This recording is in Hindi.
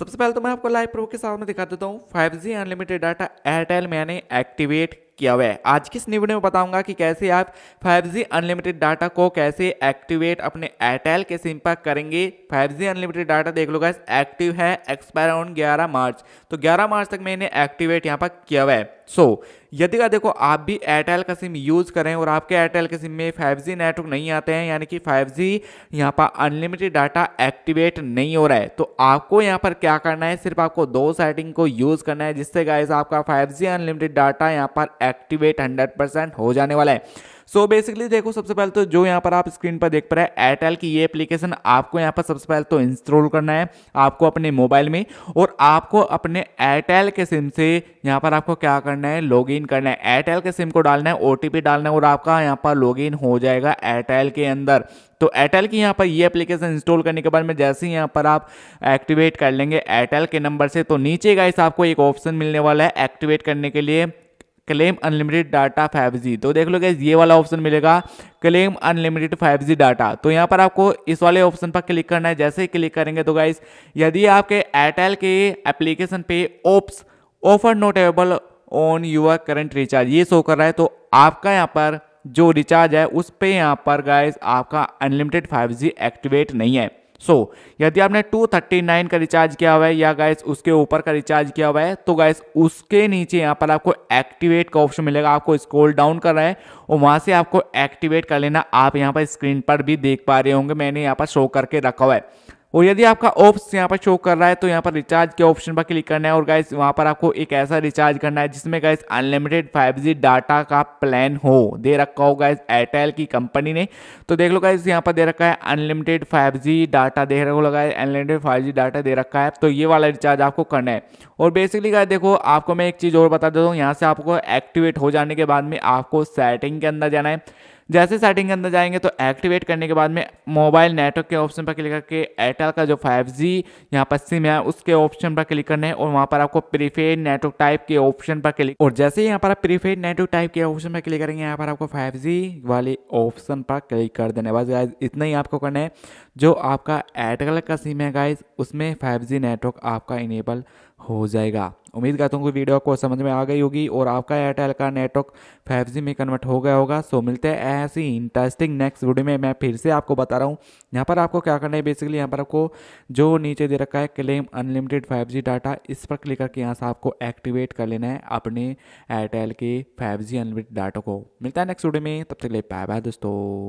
सबसे पहले तो मैं आपको लाइव प्रो के साथ में दिखा देता हूँ five G unlimited data Airtel मैंने एक्टिवेट किया हुआ है आज किस इस में बताऊंगा कि कैसे आप 5G अनलिमिटेड डाटा को कैसे एक्टिवेट अपने एयरटेल के सिम पर करेंगे 5G अनलिमिटेड डाटा देख लो गाइस एक्टिव है एक्सपायर ऑन 11 मार्च तो 11 मार्च तक मैंने एक्टिवेट यहाँ पर किया हुआ है सो so, यदि का देखो आप भी एयरटेल का सिम यूज़ करें और आपके एयरटेल के सिम में 5G नेटवर्क नहीं आते हैं यानी कि 5G यहाँ पर अनलिमिटेड डाटा एक्टिवेट नहीं हो रहा है तो आपको यहाँ पर क्या करना है सिर्फ आपको दो सेटिंग को यूज़ करना है जिससे गाइज आपका 5G अनलिमिटेड डाटा यहाँ पर एक्टिवेट 100% हो जाने वाला है सो बेसिकली देखो सबसे पहले तो जो यहाँ पर आप स्क्रीन पर देख पा रहे हैं एयरटेल की ये एप्लीकेशन आपको यहाँ पर सबसे पहले तो इंस्टॉल करना है आपको अपने मोबाइल में और आपको अपने एयरटेल के सिम से यहाँ पर आपको क्या करना है लॉग इन करना है एयरटेल के सिम को डालना है ओ डालना है और आपका यहाँ पर लॉग इन हो जाएगा एयरटेल के अंदर तो एयरटेल की यहाँ पर ये एप्लीकेशन इंस्टॉल करने के बाद में जैसे ही यहाँ पर आप एक्टिवेट कर लेंगे एयरटेल के नंबर से तो नीचे गाइस आपको एक ऑप्शन मिलने वाला है एक्टिवेट करने के लिए क्लेम अनलिमिटेड डाटा जी तो देख लो गैस ये वाला ऑप्शन मिलेगा क्लेम अनलिमिटेड जी डाटा तो यहाँ पर आपको इस वाले ऑप्शन पर क्लिक करना है जैसे ही क्लिक करेंगे तो गाइज यदि आपके एयरटेल के एप्लीकेशन पे oops offer not on your current recharge ये शो कर रहा है तो आपका यहाँ पर जो रिचार्ज है उस पर यहाँ पर गाइज आपका अनलिमिटेड फाइव एक्टिवेट नहीं है सो so, यदि आपने 239 का रिचार्ज किया हुआ है या गैस उसके ऊपर का रिचार्ज किया हुआ है तो गैस उसके नीचे यहाँ पर आपको एक्टिवेट का ऑप्शन मिलेगा आपको स्क्रॉल डाउन कर रहे है और वहाँ से आपको एक्टिवेट कर लेना आप यहाँ पर स्क्रीन पर भी देख पा रहे होंगे मैंने यहाँ पर शो करके रखा हुआ है और यदि आपका ऑप्स यहाँ पर शो कर रहा है तो यहाँ पर रिचार्ज के ऑप्शन पर क्लिक करना है और गाइस वहाँ पर आपको एक ऐसा रिचार्ज करना है जिसमें गाइस अनलिमिटेड 5G डाटा का प्लान हो दे रखा हो गाइस एयरटेल की कंपनी ने तो देख लो गाइस यहाँ पर दे रखा है अनलिमिटेड 5G डाटा दे रखो लगा है अनलिमिटेड फाइव डाटा दे रखा है तो ये वाला रिचार्ज आपको करना है और बेसिकली गाय देखो आपको मैं एक चीज़ और बता देता हूँ यहाँ से आपको एक्टिवेट हो जाने के बाद में आपको सेटिंग के अंदर जाना है जैसे सेटिंग के अंदर जाएंगे तो एक्टिवेट करने के बाद में मोबाइल नेटवर्क के ऑप्शन पर क्लिक करके एयरटेल का जो फाइव जी यहाँ पर सिम है उसके ऑप्शन पर क्लिक करना है और वहाँ पर आपको प्रीफेड नेटवर्क टाइप के ऑप्शन पर क्लिक और जैसे यहाँ पर आप प्रीफेड नेटवर्क टाइप के ऑप्शन पर क्लिक करेंगे यहाँ पर आपको फाइव वाले ऑप्शन पर क्लिक कर देने बस इतना ही आपको करना है जो आपका एयरटेल का सिम है गाइज उसमें 5G नेटवर्क आपका इनेबल हो जाएगा उम्मीद करता हूँ कि वीडियो को समझ में आ गई होगी और आपका एयरटेल का नेटवर्क 5G में कन्वर्ट हो गया होगा सो मिलते हैं ऐसी इंटरेस्टिंग नेक्स्ट वीडियो में मैं फिर से आपको बता रहा हूँ यहाँ पर आपको क्या करना है बेसिकली यहाँ पर आपको जो नीचे दे रखा है क्लेम अनलिमिटेड फाइव डाटा इस पर क्लिक करके यहाँ से आपको एक्टिवेट कर लेना है अपने एयरटेल के फाइव अनलिमिटेड डाटा को मिलता है नेक्स्ट वीडियो में तब तक ले पाए बाय दोस्तों